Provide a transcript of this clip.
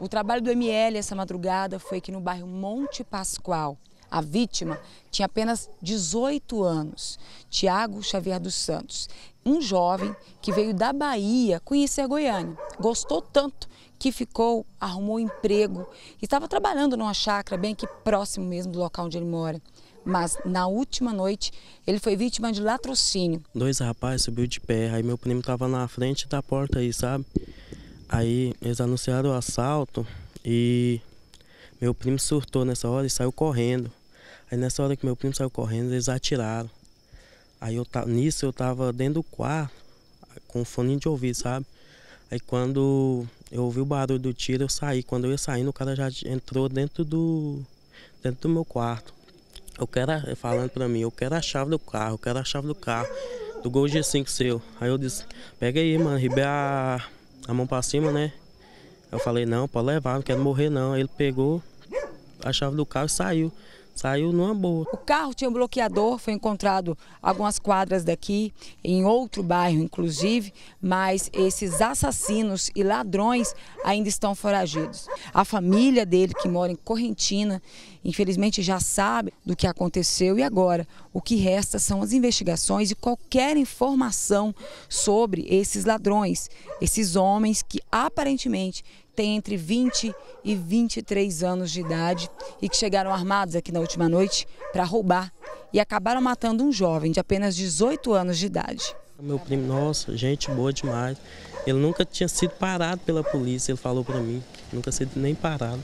O trabalho do ML essa madrugada foi que no bairro Monte Pascoal, a vítima tinha apenas 18 anos, Tiago Xavier dos Santos, um jovem que veio da Bahia conhecer Goiânia. Gostou tanto que ficou, arrumou emprego, estava trabalhando numa chácara bem aqui próximo mesmo do local onde ele mora. Mas na última noite ele foi vítima de latrocínio. Dois rapazes subiu de pé, aí meu primo estava na frente da porta aí, sabe? Aí eles anunciaram o assalto e meu primo surtou nessa hora e saiu correndo. Aí nessa hora que meu primo saiu correndo, eles atiraram. Aí eu nisso eu tava dentro do quarto, com um fone de ouvido, sabe? Aí quando eu ouvi o barulho do tiro, eu saí. Quando eu ia saindo, o cara já entrou dentro do, dentro do meu quarto. Eu quero, falando pra mim, eu quero a chave do carro, eu quero a chave do carro, do Gol G5 seu. Aí eu disse, pega aí, mano, ribeira. a a mão para cima, né? Eu falei, não, pode levar, não quero morrer não. Ele pegou a chave do carro e saiu. Saiu numa boa. O carro tinha um bloqueador, foi encontrado algumas quadras daqui, em outro bairro inclusive, mas esses assassinos e ladrões ainda estão foragidos. A família dele, que mora em Correntina, infelizmente já sabe do que aconteceu e agora o que resta são as investigações e qualquer informação sobre esses ladrões, esses homens que aparentemente têm entre 20 e 23 anos de idade e que chegaram armados aqui na última noite para roubar e acabaram matando um jovem de apenas 18 anos de idade. Meu primo, nossa, gente boa demais. Ele nunca tinha sido parado pela polícia, ele falou para mim, nunca sido nem parado.